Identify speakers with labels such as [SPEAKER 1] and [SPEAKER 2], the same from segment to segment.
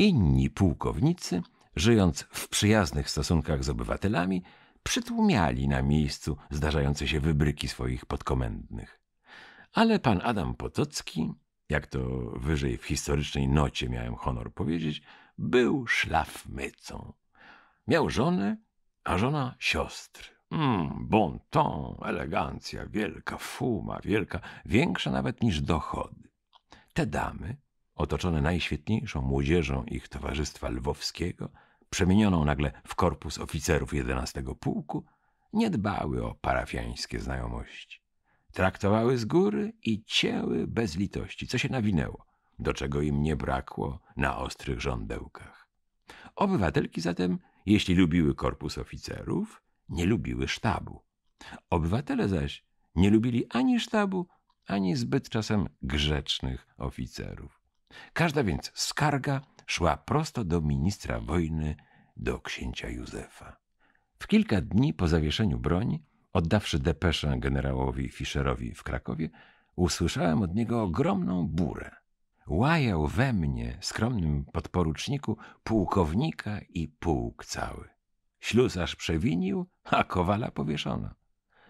[SPEAKER 1] Inni pułkownicy, żyjąc w przyjaznych stosunkach z obywatelami, przytłumiali na miejscu zdarzające się wybryki swoich podkomendnych. Ale pan Adam Potocki, jak to wyżej w historycznej nocie miałem honor powiedzieć, był szlafmycą. Miał żonę, a żona siostry. Mm, bon ton, elegancja, wielka fuma, wielka, większa nawet niż dochody. Te damy, otoczone najświetniejszą młodzieżą ich towarzystwa lwowskiego, przemienioną nagle w korpus oficerów jedenastego pułku, nie dbały o parafiańskie znajomości. Traktowały z góry i cięły bez litości, co się nawinęło, do czego im nie brakło na ostrych żądełkach. Obywatelki zatem, jeśli lubiły korpus oficerów, nie lubiły sztabu. Obywatele zaś nie lubili ani sztabu, ani zbyt czasem grzecznych oficerów. Każda więc skarga szła prosto do ministra wojny, do księcia Józefa. W kilka dni po zawieszeniu broni, oddawszy depeszę generałowi Fischerowi w Krakowie, usłyszałem od niego ogromną burę. Łajał we mnie, skromnym podporuczniku, pułkownika i pułk cały. Ślusarz przewinił, a kowala powieszono.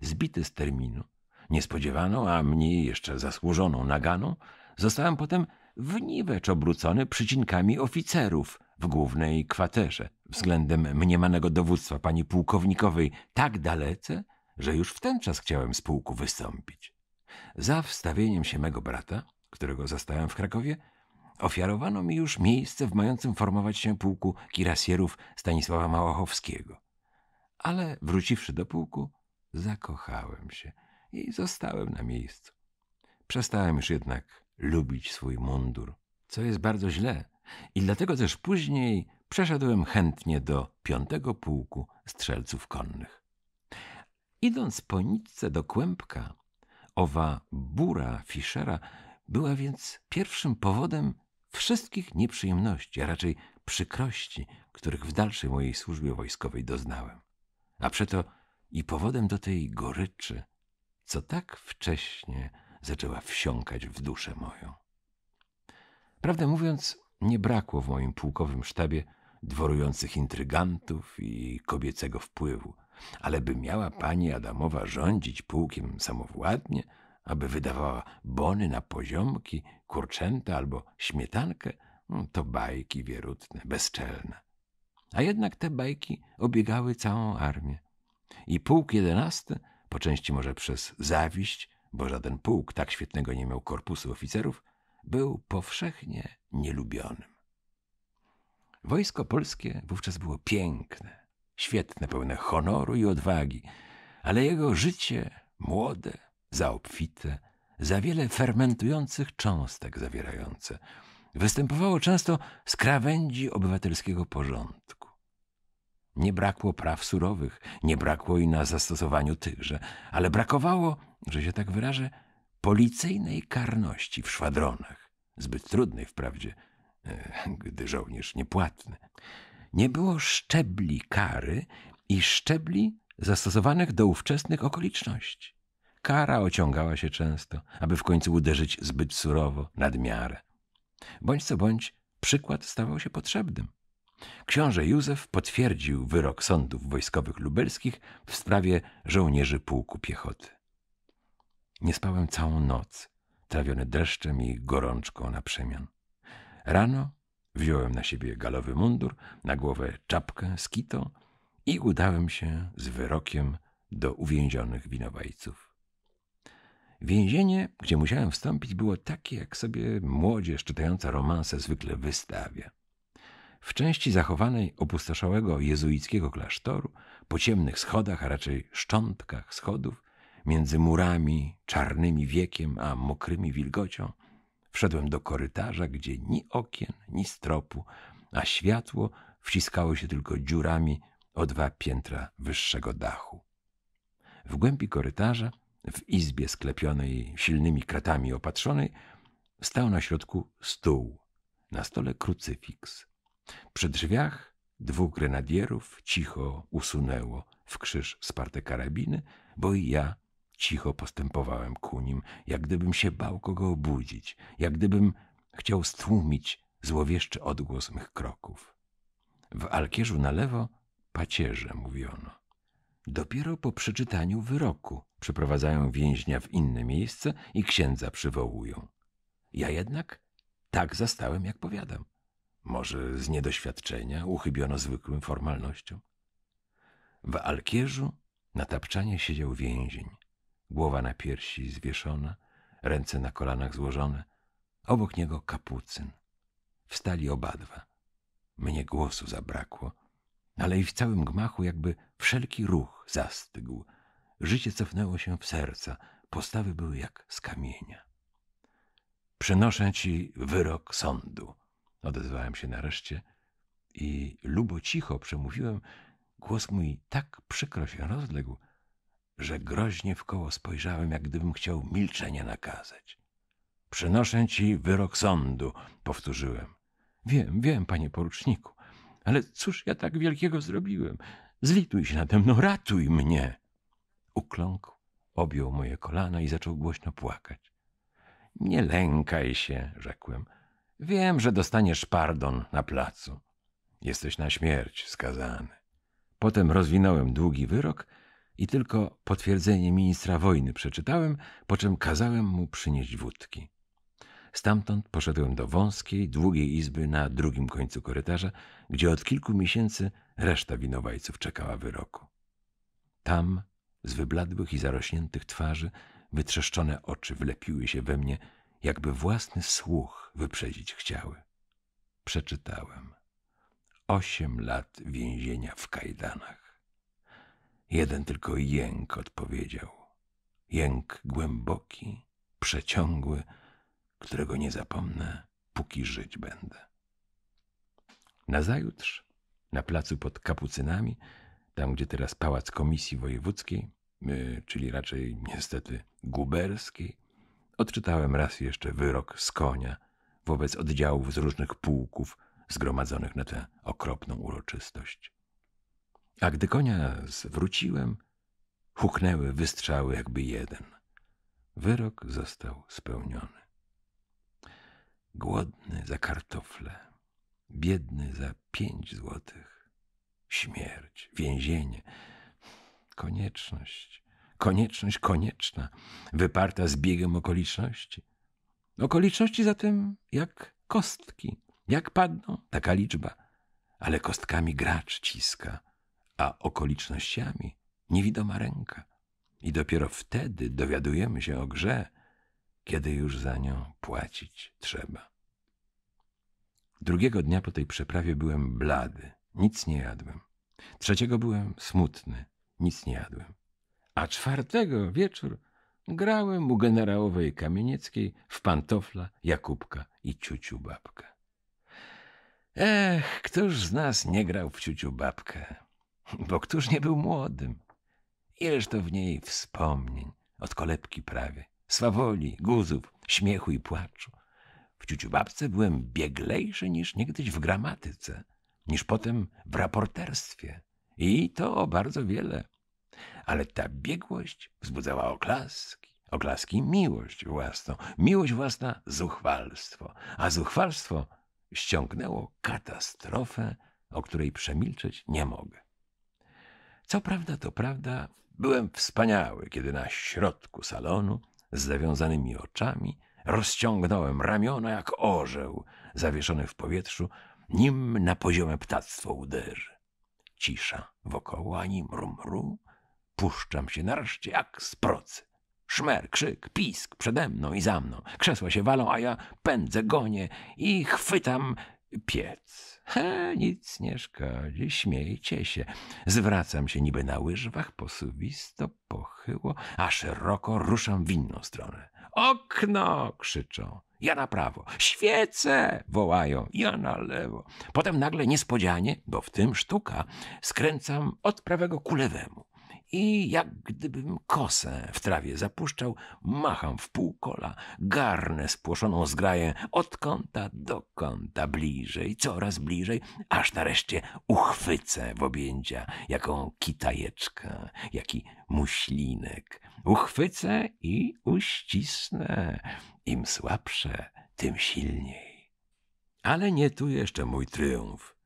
[SPEAKER 1] Zbity z terminu, niespodziewaną, a mniej jeszcze zasłużoną naganą, zostałem potem w niwecz obrócony przycinkami oficerów w głównej kwaterze względem mniemanego dowództwa pani pułkownikowej tak dalece, że już w ten czas chciałem z pułku wystąpić. Za wstawieniem się mego brata, którego zastałem w Krakowie, ofiarowano mi już miejsce w mającym formować się pułku kirasierów Stanisława Małachowskiego. Ale wróciwszy do pułku, zakochałem się i zostałem na miejscu. Przestałem już jednak lubić swój mundur, co jest bardzo źle. I dlatego też później przeszedłem chętnie do piątego pułku strzelców konnych. Idąc po nitce do kłębka, owa bura Fischera była więc pierwszym powodem wszystkich nieprzyjemności, a raczej przykrości, których w dalszej mojej służbie wojskowej doznałem. A przeto i powodem do tej goryczy, co tak wcześnie zaczęła wsiąkać w duszę moją. Prawdę mówiąc, nie brakło w moim pułkowym sztabie dworujących intrygantów i kobiecego wpływu, ale by miała pani Adamowa rządzić pułkiem samowładnie, aby wydawała bony na poziomki, kurczęta albo śmietankę, no, to bajki wierutne, bezczelne. A jednak te bajki obiegały całą armię. I pułk jedenasty, po części może przez zawiść, bo żaden pułk tak świetnego nie miał korpusu oficerów, był powszechnie nielubionym. Wojsko polskie wówczas było piękne, świetne, pełne honoru i odwagi, ale jego życie młode, zaobfite, za wiele fermentujących cząstek zawierające. Występowało często z krawędzi obywatelskiego porządku. Nie brakło praw surowych, nie brakło i na zastosowaniu tychże, ale brakowało że się tak wyrażę, policyjnej karności w szwadronach, zbyt trudnej wprawdzie, e, gdy żołnierz niepłatny. Nie było szczebli kary i szczebli zastosowanych do ówczesnych okoliczności. Kara ociągała się często, aby w końcu uderzyć zbyt surowo, nadmiarę. Bądź co bądź, przykład stawał się potrzebnym. Książę Józef potwierdził wyrok sądów wojskowych lubelskich w sprawie żołnierzy pułku piechoty. Nie spałem całą noc, trawiony dreszczem i gorączką na przemian. Rano wziąłem na siebie galowy mundur, na głowę czapkę z kitą i udałem się z wyrokiem do uwięzionych winowajców. Więzienie, gdzie musiałem wstąpić, było takie, jak sobie młodzież czytająca romanse zwykle wystawia. W części zachowanej opustoszałego jezuickiego klasztoru, po ciemnych schodach, a raczej szczątkach schodów, między murami, czarnymi wiekiem, a mokrymi wilgocią, wszedłem do korytarza, gdzie ni okien, ni stropu, a światło wciskało się tylko dziurami o dwa piętra wyższego dachu. W głębi korytarza, w izbie sklepionej silnymi kratami opatrzonej, stał na środku stół, na stole krucyfiks. Przy drzwiach dwóch grenadierów cicho usunęło w krzyż sparte karabiny, bo i ja Cicho postępowałem ku nim, jak gdybym się bał kogo obudzić, jak gdybym chciał stłumić złowieszczy odgłos mych kroków. W alkierzu na lewo pacierze mówiono. Dopiero po przeczytaniu wyroku przeprowadzają więźnia w inne miejsce i księdza przywołują. Ja jednak tak zastałem, jak powiadam. Może z niedoświadczenia uchybiono zwykłym formalnościom. W alkierzu na tapczanie siedział więzień głowa na piersi zwieszona, ręce na kolanach złożone, obok niego kapucyn. Wstali obadwa. Mnie głosu zabrakło, ale i w całym gmachu jakby wszelki ruch zastygł. Życie cofnęło się w serca, postawy były jak z kamienia. Przenoszę ci wyrok sądu, odezwałem się nareszcie i lubo cicho przemówiłem, głos mój tak przykro się rozległ, że groźnie wkoło spojrzałem, jak gdybym chciał milczenie nakazać. Przynoszę ci wyrok sądu, powtórzyłem. Wiem, wiem, panie poruczniku, ale cóż ja tak wielkiego zrobiłem? Zlituj się nade mną, ratuj mnie! Ukląkł, objął moje kolana i zaczął głośno płakać. Nie lękaj się, rzekłem. Wiem, że dostaniesz pardon na placu. Jesteś na śmierć skazany. Potem rozwinąłem długi wyrok i tylko potwierdzenie ministra wojny przeczytałem, po czym kazałem mu przynieść wódki. Stamtąd poszedłem do wąskiej, długiej izby na drugim końcu korytarza, gdzie od kilku miesięcy reszta winowajców czekała wyroku. Tam, z wybladłych i zarośniętych twarzy, wytrzeszczone oczy wlepiły się we mnie, jakby własny słuch wyprzedzić chciały. Przeczytałem. Osiem lat więzienia w kajdanach. Jeden tylko jęk odpowiedział. Jęk głęboki, przeciągły, którego nie zapomnę, póki żyć będę. Nazajutrz, na placu pod Kapucynami, tam gdzie teraz Pałac Komisji Wojewódzkiej, y, czyli raczej niestety guberskiej, odczytałem raz jeszcze wyrok z konia wobec oddziałów z różnych pułków zgromadzonych na tę okropną uroczystość. A gdy konia zwróciłem, huknęły wystrzały jakby jeden. Wyrok został spełniony. Głodny za kartofle, biedny za pięć złotych. Śmierć, więzienie, konieczność, konieczność konieczna, wyparta z biegiem okoliczności. Okoliczności zatem jak kostki. Jak padną, taka liczba. Ale kostkami gracz ciska – a okolicznościami niewidoma ręka. I dopiero wtedy dowiadujemy się o grze, kiedy już za nią płacić trzeba. Drugiego dnia po tej przeprawie byłem blady, nic nie jadłem. Trzeciego byłem smutny, nic nie jadłem. A czwartego wieczór grałem u generałowej Kamienieckiej w pantofla, Jakubka i ciuciu babkę. Ech, któż z nas nie grał w ciuciu babkę? Bo któż nie był młodym? Ileż to w niej wspomnień, od kolebki prawie, swawoli, guzów, śmiechu i płaczu. W ciuciu babce byłem bieglejszy niż niegdyś w gramatyce, niż potem w raporterstwie. I to o bardzo wiele. Ale ta biegłość wzbudzała oklaski, oklaski miłość własną, miłość własna zuchwalstwo, a zuchwalstwo ściągnęło katastrofę, o której przemilczeć nie mogę. Co prawda, to prawda, byłem wspaniały, kiedy na środku salonu z zawiązanymi oczami rozciągnąłem ramiona jak orzeł zawieszony w powietrzu, nim na poziome ptactwo uderzy. Cisza wokoło, ani mru Puszczam się nareszcie jak z procy. Szmer, krzyk, pisk przede mną i za mną. Krzesła się walą, a ja pędzę, gonię i chwytam piec. He, nic nie szkodzi, śmiejcie się. Zwracam się niby na łyżwach, posuwisto, pochyło, a szeroko ruszam w inną stronę. Okno! krzyczą. Ja na prawo. Świece! wołają. Ja na lewo. Potem nagle niespodzianie, bo w tym sztuka, skręcam od prawego ku lewemu i jak gdybym kosę w trawie zapuszczał, macham w półkola, garnę spłoszoną zgraję od kąta do kąta, bliżej, coraz bliżej, aż nareszcie uchwycę w objęcia jaką kitajeczkę, jaki muślinek. Uchwycę i uścisnę, im słabsze, tym silniej. Ale nie tu jeszcze mój tryumf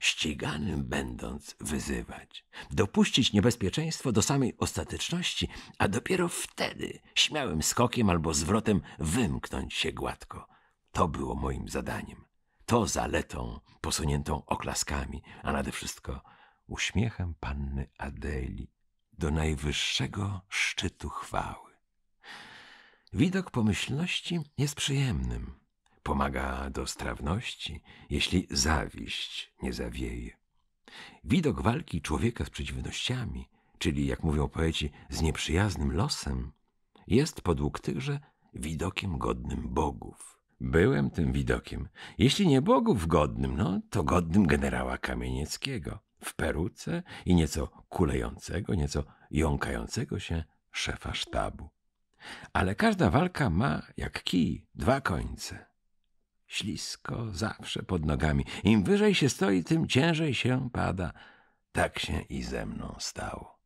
[SPEAKER 1] ściganym będąc wyzywać, dopuścić niebezpieczeństwo do samej ostateczności, a dopiero wtedy śmiałym skokiem albo zwrotem wymknąć się gładko. To było moim zadaniem. To zaletą posuniętą oklaskami, a nade wszystko uśmiechem panny Adeli do najwyższego szczytu chwały. Widok pomyślności jest przyjemnym, Pomaga do strawności, jeśli zawiść nie zawieje. Widok walki człowieka z przeciwnościami, czyli, jak mówią poeci, z nieprzyjaznym losem, jest podług tychże widokiem godnym bogów. Byłem tym widokiem, jeśli nie bogów godnym, no to godnym generała Kamienieckiego, w peruce i nieco kulejącego, nieco jąkającego się szefa sztabu. Ale każda walka ma, jak kij, dwa końce. Ślisko zawsze pod nogami. Im wyżej się stoi, tym ciężej się pada. Tak się i ze mną stało.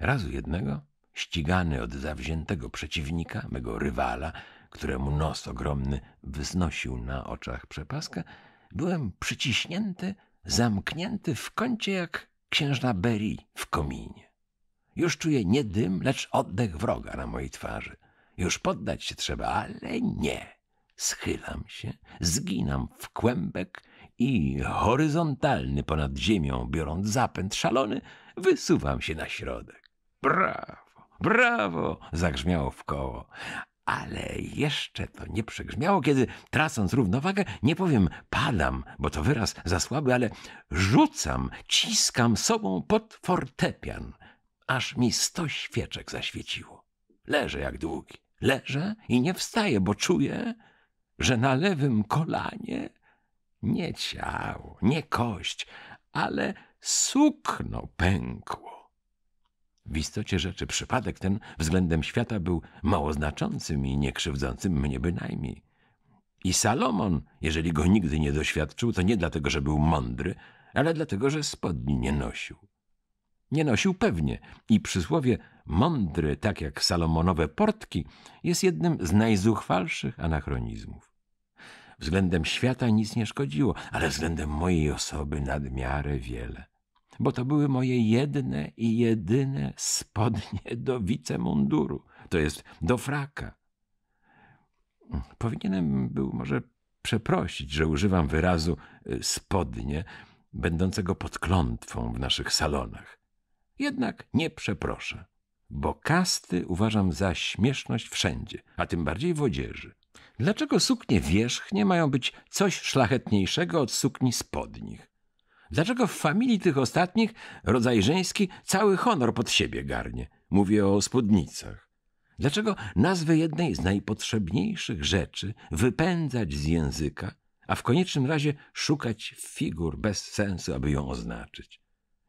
[SPEAKER 1] Razu jednego, ścigany od zawziętego przeciwnika, mego rywala, któremu nos ogromny wznosił na oczach przepaskę, byłem przyciśnięty, zamknięty w kącie jak księżna Berry w kominie. Już czuję nie dym, lecz oddech wroga na mojej twarzy. Już poddać się trzeba, ale nie. Schylam się, zginam w kłębek i horyzontalny ponad ziemią, biorąc zapęd szalony, wysuwam się na środek. Brawo, brawo! zagrzmiało w koło. Ale jeszcze to nie przegrzmiało, kiedy, tracąc równowagę, nie powiem padam, bo to wyraz za słaby, ale rzucam, ciskam sobą pod fortepian, aż mi sto świeczek zaświeciło. Leżę jak długi, leżę i nie wstaję, bo czuję, że na lewym kolanie nie ciało, nie kość, ale sukno pękło. W istocie rzeczy przypadek ten względem świata był mało znaczącym i niekrzywdzącym mnie bynajmniej. I Salomon, jeżeli go nigdy nie doświadczył, to nie dlatego, że był mądry, ale dlatego, że spodni nie nosił. Nie nosił pewnie i przysłowie mądry, tak jak salomonowe portki, jest jednym z najzuchwalszych anachronizmów. Względem świata nic nie szkodziło, ale względem mojej osoby nadmiarę wiele. Bo to były moje jedne i jedyne spodnie do wicemunduru, to jest do fraka. Powinienem był może przeprosić, że używam wyrazu y, spodnie, będącego pod klątwą w naszych salonach. Jednak nie przeproszę, bo kasty uważam za śmieszność wszędzie, a tym bardziej w odzieży. Dlaczego suknie wierzchnie mają być coś szlachetniejszego od sukni spodnich? Dlaczego w familii tych ostatnich rodzaj żeński cały honor pod siebie garnie? Mówię o spódnicach. Dlaczego nazwę jednej z najpotrzebniejszych rzeczy wypędzać z języka, a w koniecznym razie szukać figur bez sensu, aby ją oznaczyć?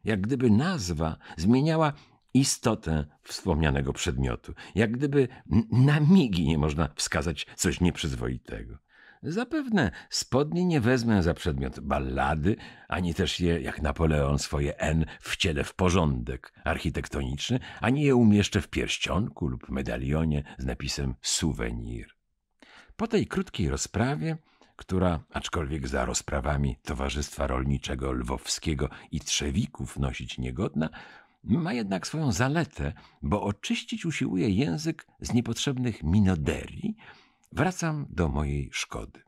[SPEAKER 1] jak gdyby nazwa zmieniała istotę wspomnianego przedmiotu, jak gdyby na migi nie można wskazać coś nieprzyzwoitego. Zapewne spodnie nie wezmę za przedmiot ballady, ani też je, jak Napoleon, swoje N wcielę w porządek architektoniczny, ani je umieszczę w pierścionku lub medalionie z napisem souvenir. Po tej krótkiej rozprawie która, aczkolwiek za rozprawami Towarzystwa Rolniczego Lwowskiego i Trzewików nosić niegodna, ma jednak swoją zaletę, bo oczyścić usiłuje język z niepotrzebnych minoderii, wracam do mojej szkody.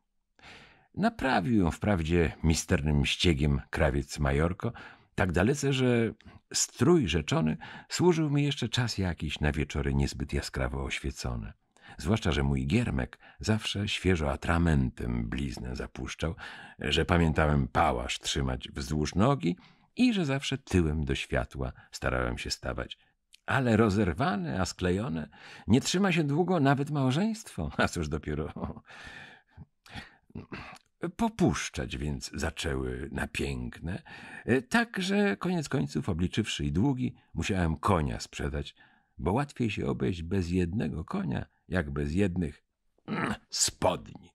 [SPEAKER 1] Naprawił ją wprawdzie misternym ściegiem krawiec Majorko, tak dalece, że strój rzeczony służył mi jeszcze czas jakiś na wieczory niezbyt jaskrawo oświecone. Zwłaszcza, że mój giermek zawsze świeżo atramentem bliznę zapuszczał, że pamiętałem pałasz trzymać wzdłuż nogi i że zawsze tyłem do światła starałem się stawać. Ale rozerwane, a sklejone, nie trzyma się długo nawet małżeństwo, a cóż dopiero... Popuszczać więc zaczęły na piękne, tak że koniec końców, obliczywszy i długi, musiałem konia sprzedać, bo łatwiej się obejść bez jednego konia jak bez jednych mm, spodni.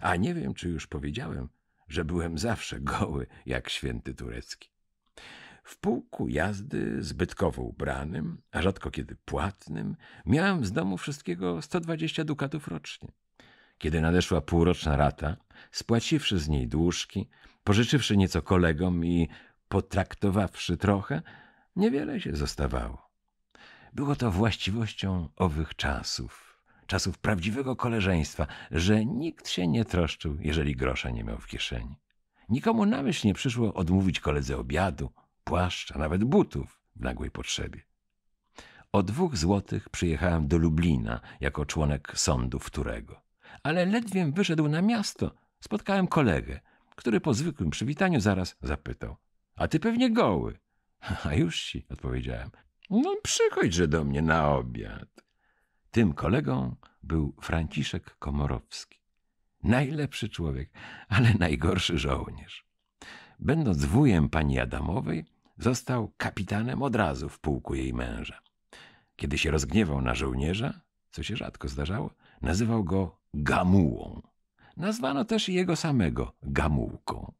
[SPEAKER 1] A nie wiem, czy już powiedziałem, że byłem zawsze goły jak święty turecki. W pułku jazdy, zbytkowo ubranym, a rzadko kiedy płatnym, miałem z domu wszystkiego 120 dukatów rocznie. Kiedy nadeszła półroczna rata, spłaciwszy z niej dłużki, pożyczywszy nieco kolegom i potraktowawszy trochę, niewiele się zostawało. Było to właściwością owych czasów czasów prawdziwego koleżeństwa, że nikt się nie troszczył, jeżeli grosza nie miał w kieszeni. Nikomu na myśl nie przyszło odmówić koledze obiadu, płaszcza, nawet butów w nagłej potrzebie. O dwóch złotych przyjechałem do Lublina jako członek sądu wtórego. Ale ledwiem wyszedł na miasto, spotkałem kolegę, który po zwykłym przywitaniu zaraz zapytał. A ty pewnie goły. A już ci, odpowiedziałem. No przychodźże do mnie na obiad. Tym kolegą był Franciszek Komorowski. Najlepszy człowiek, ale najgorszy żołnierz. Będąc wujem pani Adamowej, został kapitanem od razu w pułku jej męża. Kiedy się rozgniewał na żołnierza, co się rzadko zdarzało, nazywał go gamułą. Nazwano też jego samego gamułką.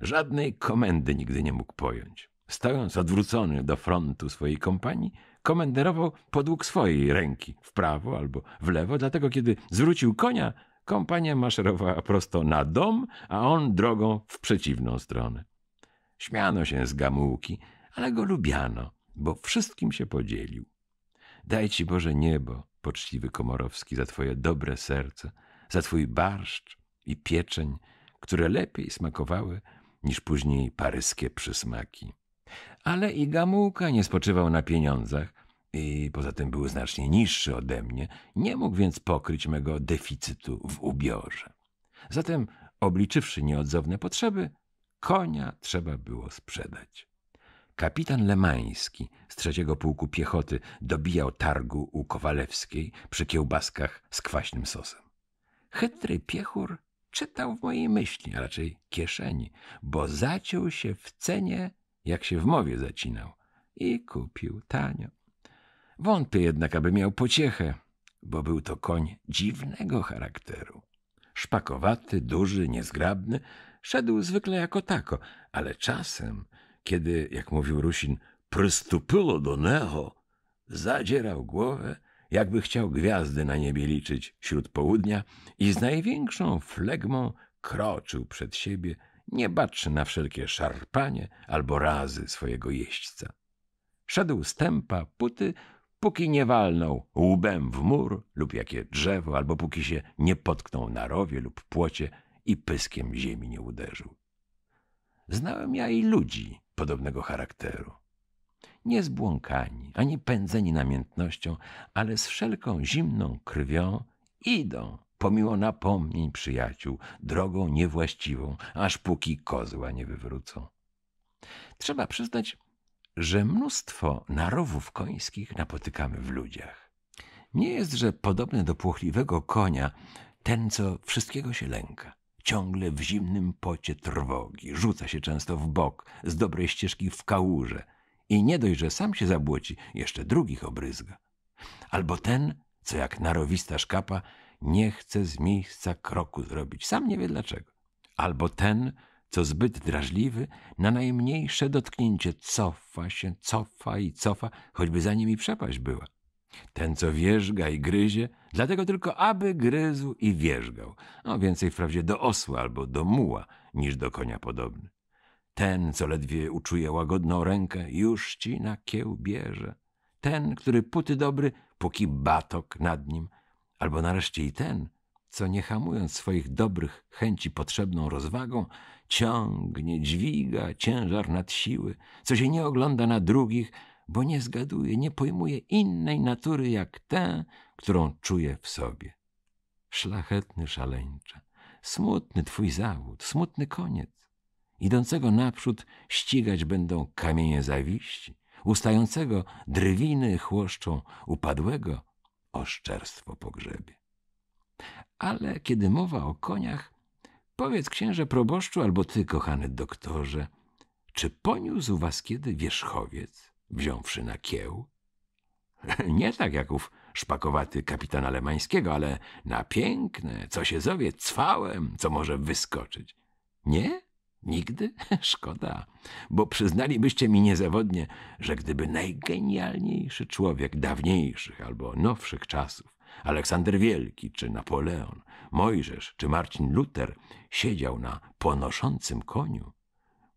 [SPEAKER 1] Żadnej komendy nigdy nie mógł pojąć. Stojąc odwrócony do frontu swojej kompanii, komenderował podług swojej ręki w prawo albo w lewo, dlatego kiedy zwrócił konia, kompania maszerowała prosto na dom, a on drogą w przeciwną stronę. Śmiano się z gamułki, ale go lubiano, bo wszystkim się podzielił. Daj ci Boże niebo, poczciwy Komorowski, za twoje dobre serce, za twój barszcz i pieczeń, które lepiej smakowały niż później paryskie przysmaki. Ale i Gamułka nie spoczywał na pieniądzach i poza tym był znacznie niższy ode mnie, nie mógł więc pokryć mego deficytu w ubiorze. Zatem, obliczywszy nieodzowne potrzeby, konia trzeba było sprzedać. Kapitan Lemański z trzeciego pułku piechoty dobijał targu u Kowalewskiej przy kiełbaskach z kwaśnym sosem. Chytry piechur czytał w mojej myśli, a raczej kieszeni, bo zaciął się w cenie jak się w mowie zacinał. I kupił tanio. Wątpię jednak, aby miał pociechę, bo był to koń dziwnego charakteru. Szpakowaty, duży, niezgrabny, szedł zwykle jako tako, ale czasem, kiedy, jak mówił Rusin, przystupyło do neho, zadzierał głowę, jakby chciał gwiazdy na niebie liczyć wśród południa i z największą flegmą kroczył przed siebie, nie baczy na wszelkie szarpanie albo razy swojego jeźdźca. Szedł stępa puty, póki nie walnął łbem w mur lub jakie drzewo, albo póki się nie potknął na rowie lub płocie i pyskiem ziemi nie uderzył. Znałem ja i ludzi podobnego charakteru. Nie zbłąkani, ani pędzeni namiętnością, ale z wszelką zimną krwią idą pomimo napomnień przyjaciół, drogą niewłaściwą, aż póki kozła nie wywrócą. Trzeba przyznać, że mnóstwo narowów końskich napotykamy w ludziach. Nie jest, że podobny do płochliwego konia, ten, co wszystkiego się lęka. Ciągle w zimnym pocie trwogi, rzuca się często w bok, z dobrej ścieżki w kałuże i nie dość, że sam się zabłoci, jeszcze drugich obryzga. Albo ten, co jak narowista szkapa, nie chce z miejsca kroku zrobić. Sam nie wie dlaczego. Albo ten, co zbyt drażliwy, na najmniejsze dotknięcie cofa się, cofa i cofa, choćby za nim i przepaść była. Ten, co wierzga i gryzie, dlatego tylko aby gryzł i wierzgał. No więcej wprawdzie do osła albo do muła niż do konia podobny. Ten, co ledwie uczuje łagodną rękę, już ci na kieł bierze. Ten, który puty dobry, póki batok nad nim – albo nareszcie i ten, co nie hamując swoich dobrych chęci potrzebną rozwagą, ciągnie, dźwiga ciężar nad siły, co się nie ogląda na drugich, bo nie zgaduje, nie pojmuje innej natury jak tę, którą czuje w sobie. Szlachetny szaleńcze, smutny twój zawód, smutny koniec. Idącego naprzód ścigać będą kamienie zawiści, ustającego drwiny chłoszczą, upadłego oszczerstwo pogrzebie. Ale kiedy mowa o koniach, powiedz księże proboszczu albo ty, kochany doktorze, czy poniósł was kiedy wierzchowiec, wziąwszy na kieł? Nie tak jak ów szpakowaty kapitan alemańskiego, ale na piękne, co się zowie, cwałem, co może wyskoczyć. Nie? Nigdy? Szkoda, bo przyznalibyście mi niezawodnie, że gdyby najgenialniejszy człowiek dawniejszych albo nowszych czasów, Aleksander Wielki czy Napoleon, Mojżesz czy Marcin Luther, siedział na ponoszącym koniu,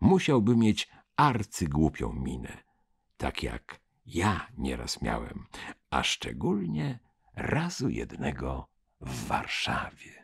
[SPEAKER 1] musiałby mieć arcygłupią minę, tak jak ja nieraz miałem, a szczególnie razu jednego w Warszawie.